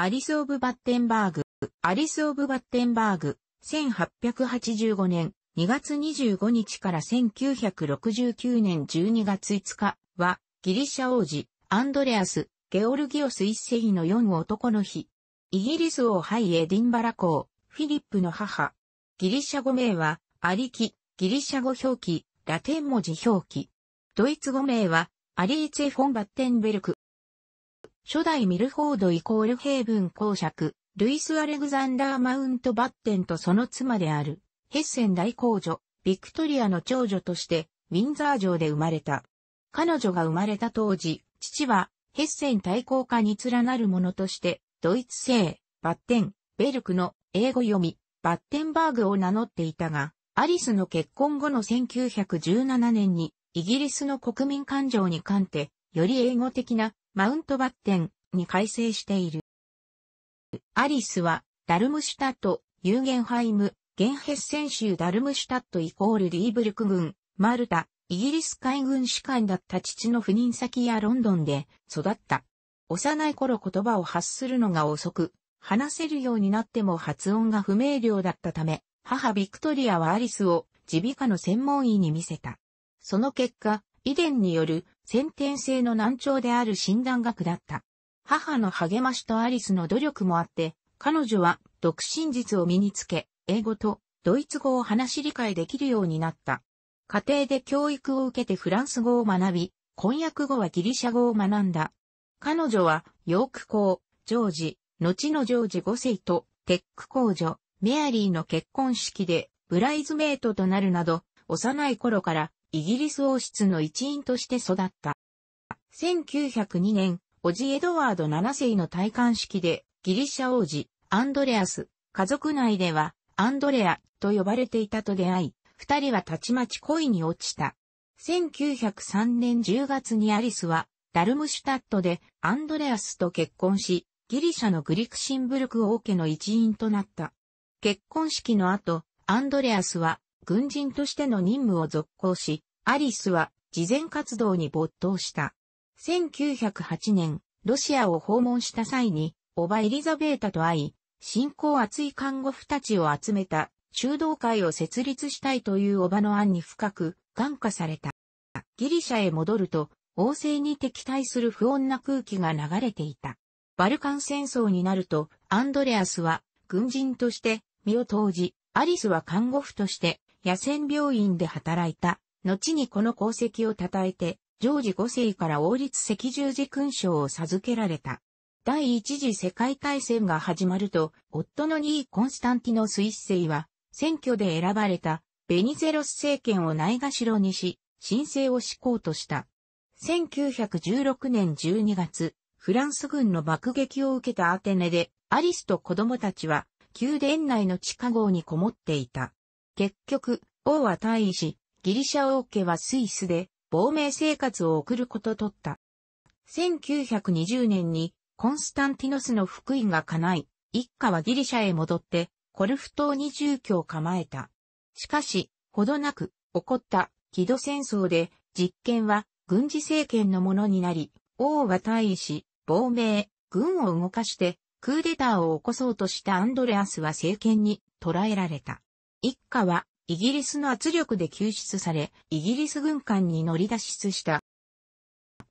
アリス・オブ・バッテンバーグ。アリス・オブ・バッテンバーグ。1885年2月25日から1969年12月5日は、ギリシャ王子、アンドレアス、ゲオルギオス一世の4男の日。イギリス王ハイエディンバラ公、フィリップの母。ギリシャ語名は、アリキ、ギリシャ語表記、ラテン文字表記。ドイツ語名は、アリーツェ・フォン・バッテンベルク。初代ミルフォードイコールヘイブン公爵、ルイス・アレグザンダー・マウント・バッテンとその妻である、ヘッセン大公女、ビクトリアの長女として、ウィンザー城で生まれた。彼女が生まれた当時、父は、ヘッセン大公家に連なるものとして、ドイツ製、バッテン、ベルクの英語読み、バッテンバーグを名乗っていたが、アリスの結婚後の1917年に、イギリスの国民感情に関て、より英語的なマウントバッテンに改正している。アリスは、ダルムシュタット、ユーゲンハイム、ゲンヘッセン州ダルムシュタットイコールディーブルク軍、マルタ、イギリス海軍士官だった父の赴任先やロンドンで育った。幼い頃言葉を発するのが遅く、話せるようになっても発音が不明瞭だったため、母ビクトリアはアリスを耳鼻科の専門医に見せた。その結果、遺伝による先天性の難聴である診断学だった。母の励ましとアリスの努力もあって、彼女は独身術を身につけ、英語とドイツ語を話し理解できるようになった。家庭で教育を受けてフランス語を学び、婚約後はギリシャ語を学んだ。彼女は、ヨーク公、ジョージ、後のジョージ5世と、テック公女、メアリーの結婚式で、ブライズメイトとなるなど、幼い頃からイギリス王室の一員として育った。1902年、オジ・エドワード7世の戴冠式で、ギリシャ王子、アンドレアス、家族内では、アンドレアと呼ばれていたと出会い、二人はたちまち恋に落ちた。1903年10月にアリスは、ダルムシュタットでアンドレアスと結婚し、ギリシャのグリクシンブルク王家の一員となった。結婚式の後、アンドレアスは軍人としての任務を続行し、アリスは事前活動に没頭した。1908年、ロシアを訪問した際に、おばエリザベータと会い、信仰厚い看護婦たちを集めた修道会を設立したいというおばの案に深く感化された。ギリシャへ戻ると、王政に敵対する不穏な空気が流れていた。バルカン戦争になると、アンドレアスは軍人として身を投じ、アリスは看護婦として野戦病院で働いた。後にこの功績を称えて、ジョージ5世から王立赤十字勲章を授けられた。第一次世界大戦が始まると、夫のニー・コンスタンティノス一世は、選挙で選ばれたベニゼロス政権をないがしろにし、申請を施行とした。1916年12月、フランス軍の爆撃を受けたアテネで、アリスと子供たちは、宮殿内の地下壕にこもっていた。結局、王は退位し、ギリシャ王家はスイスで亡命生活を送ることとった。1920年にコンスタンティノスの福音が叶い、一家はギリシャへ戻ってコルフ島に住居を構えた。しかし、ほどなく起こった木戸戦争で実権は軍事政権のものになり、王は退位し、亡命、軍を動かしてクーデターを起こそうとしたアンドレアスは政権に捕らえられた。一家はイギリスの圧力で救出され、イギリス軍艦に乗り出出した。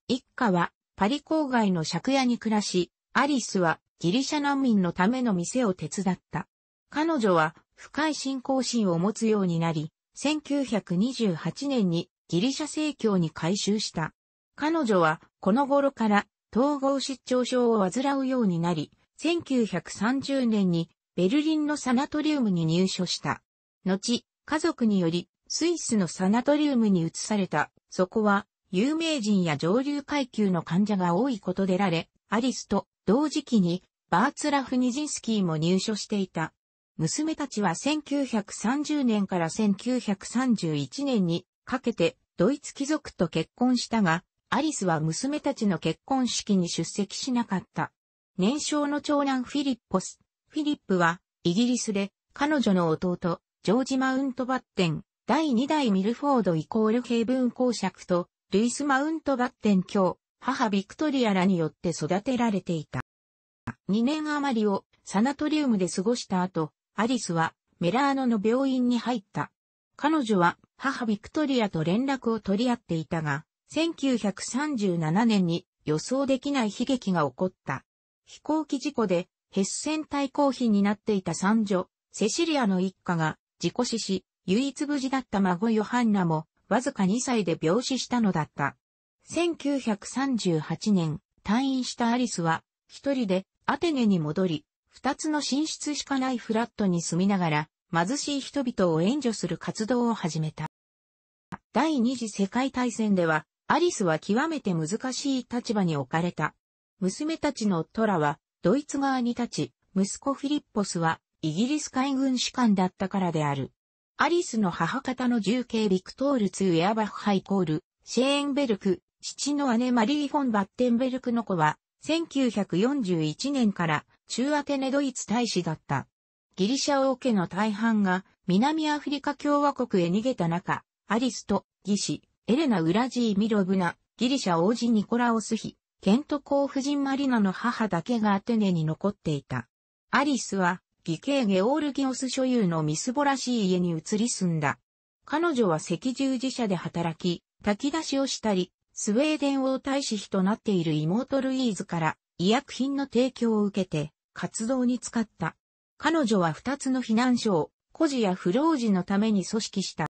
一家はパリ郊外の借家に暮らし、アリスはギリシャ難民のための店を手伝った。彼女は深い信仰心を持つようになり、1928年にギリシャ正教に改宗した。彼女はこの頃から統合失調症を患うようになり、1930年にベルリンのサナトリウムに入所した。後、家族により、スイスのサナトリウムに移された。そこは、有名人や上流階級の患者が多いことでられ、アリスと同時期にバーツラフ・ニジンスキーも入所していた。娘たちは1930年から1931年にかけてドイツ貴族と結婚したが、アリスは娘たちの結婚式に出席しなかった。年少の長男フィリッポス。フィリップはイギリスで彼女の弟ジョージ・マウントバッテン、第2代ミルフォードイコール平文公爵と、ルイス・マウントバッテン卿、母ビクトリアらによって育てられていた。2年余りをサナトリウムで過ごした後、アリスはメラーノの病院に入った。彼女は母ビクトリアと連絡を取り合っていたが、1937年に予想できない悲劇が起こった。飛行機事故でヘッセン対抗品になっていた三女、セシリアの一家が事故死し、唯一無事だった孫ヨハンナも、わずか2歳で病死したのだった。1938年、退院したアリスは、一人でアテネに戻り、二つの寝室しかないフラットに住みながら、貧しい人々を援助する活動を始めた。第二次世界大戦では、アリスは極めて難しい立場に置かれた。娘たちのトラは、ドイツ側に立ち、息子フィリッポスは、イギリス海軍士官だったからである。アリスの母方の重慶ビクトール2エアバッハイコール、シェーンベルク、父の姉マリー・フォン・バッテンベルクの子は、1941年から中アテネドイツ大使だった。ギリシャ王家の大半が南アフリカ共和国へ逃げた中、アリスと義士、エレナ・ウラジー・ミロブナ、ギリシャ王子ニコラオスヒ、ケント公夫人マリナの母だけがアテネに残っていた。アリスは義兄ゲオールギオス所有のみすぼらしい家に移り住んだ。彼女は赤十字社で働き、炊き出しをしたり、スウェーデン王大使妃となっている妹ルイーズから医薬品の提供を受けて活動に使った。彼女は二つの避難所を孤児や不老児のために組織した。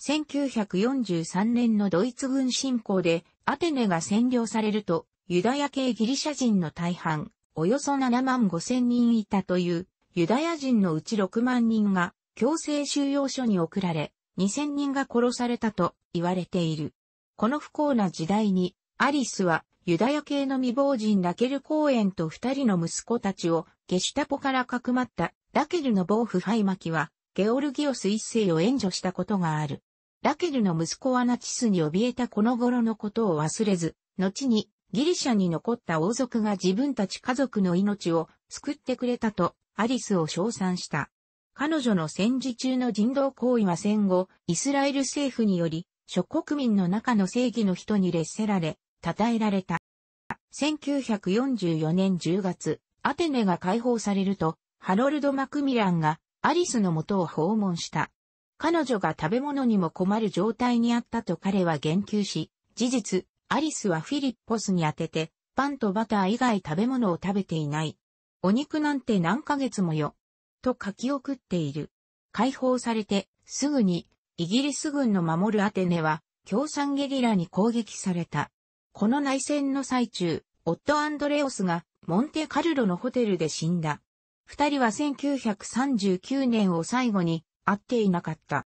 1943年のドイツ軍侵攻でアテネが占領されるとユダヤ系ギリシャ人の大半、およそ7万5千人いたというユダヤ人のうち6万人が強制収容所に送られ、2000人が殺されたと言われている。この不幸な時代に、アリスはユダヤ系の未亡人ラケル公園と二人の息子たちをゲシュタポからかくまったラケルの暴夫ハイマキはゲオルギオス一世を援助したことがある。ラケルの息子はナチスに怯えたこの頃のことを忘れず、後にギリシャに残った王族が自分たち家族の命を救ってくれたとアリスを称賛した。彼女の戦時中の人道行為は戦後、イスラエル政府により、諸国民の中の正義の人に劣せられ、称えられた。1944年10月、アテネが解放されると、ハロルド・マクミランがアリスの元を訪問した。彼女が食べ物にも困る状態にあったと彼は言及し、事実、アリスはフィリッポスに宛てて、パンとバター以外食べ物を食べていない。お肉なんて何ヶ月もよ。と書き送っている。解放されて、すぐに、イギリス軍の守るアテネは、共産ゲリラに攻撃された。この内戦の最中、夫アンドレオスが、モンテカルロのホテルで死んだ。二人は1939年を最後に、会っていなかった。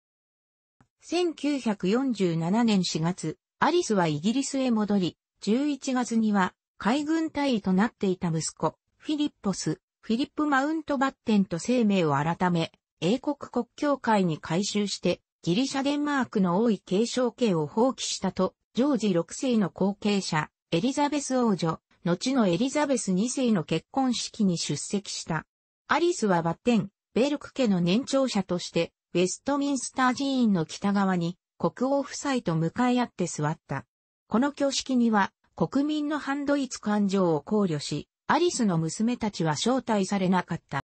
1947年4月、アリスはイギリスへ戻り、11月には海軍隊員となっていた息子、フィリッポス、フィリップ・マウントバッテンと生命を改め、英国国教会に改修して、ギリシャ・デンマークの王位継承権を放棄したと、ジョージ6世の後継者、エリザベス王女、後のエリザベス2世の結婚式に出席した。アリスはバッテン、ベルク家の年長者として、ウェストミンスター寺院の北側に、国王夫妻と向かい合って座った。この挙式には、国民の反ドイツ感情を考慮し、アリスの娘たちは招待されなかった。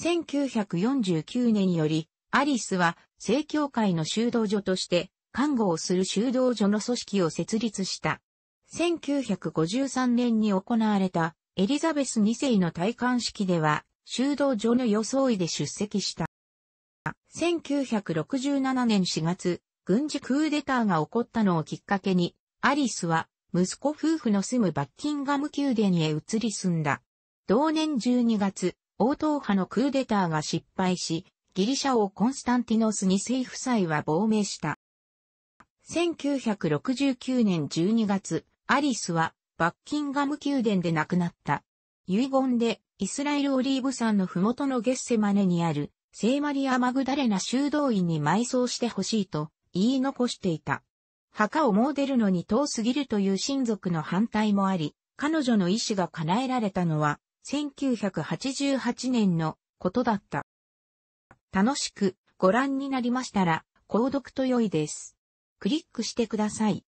1949年より、アリスは正教会の修道所として看護をする修道所の組織を設立した。1953年に行われたエリザベス2世の戴冠式では修道所の装いで出席した。1967年4月、軍事クーデターが起こったのをきっかけに、アリスは息子夫婦の住むバッキンガム宮殿へ移り住んだ。同年12月、王党派のクーデターが失敗し、ギリシャ王コンスタンティノス二世夫妻は亡命した。1969年12月、アリスはバッキンガム宮殿で亡くなった。遺言でイスラエルオリーブ山の麓のゲッセマネにある聖マリア・マグダレナ修道院に埋葬してほしいと言い残していた。墓を詣でるのに遠すぎるという親族の反対もあり、彼女の意志が叶えられたのは、1988年のことだった。楽しくご覧になりましたら、購読と良いです。クリックしてください。